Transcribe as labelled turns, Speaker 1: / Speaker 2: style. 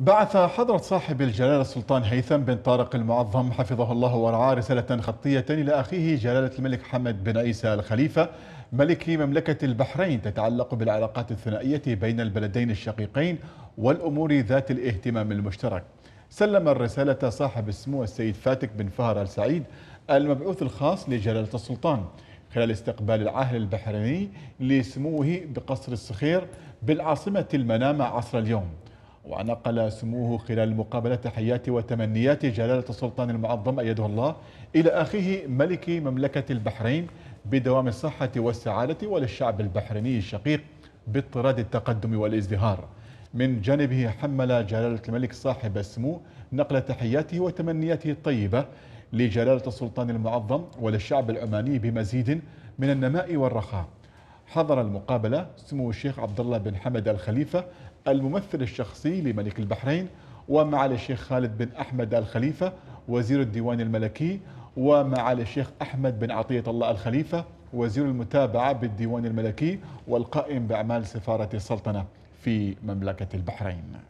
Speaker 1: بعث حضرة صاحب الجلالة السلطان هيثم بن طارق المعظم حفظه الله ورعاه رسالة خطية إلى أخيه جلالة الملك حمد بن عيسى الخليفة ملك مملكة البحرين تتعلق بالعلاقات الثنائية بين البلدين الشقيقين والأمور ذات الاهتمام المشترك سلم الرسالة صاحب السمو السيد فاتك بن فهر السعيد المبعوث الخاص لجلالة السلطان خلال استقبال العاهل البحريني لسموه بقصر الصخير بالعاصمة المنامة عصر اليوم ونقل سموه خلال مقابلة تحيات وتمنيات جلالة السلطان المعظم أيده الله إلى أخيه ملك مملكة البحرين بدوام الصحة والسعادة وللشعب البحريني الشقيق باطراد التقدم والازدهار من جانبه حمل جلالة الملك صاحب السمو نقل تحياته وتمنياته الطيبة لجلالة السلطان المعظم وللشعب العماني بمزيد من النماء والرخاء حضر المقابلة سمو الشيخ عبد الله بن حمد الخليفة الممثل الشخصي لملك البحرين ومعالي الشيخ خالد بن أحمد الخليفة وزير الديوان الملكي ومعالي الشيخ أحمد بن عطية الله الخليفة وزير المتابعة بالديوان الملكي والقائم بأعمال سفارة السلطنة في مملكة البحرين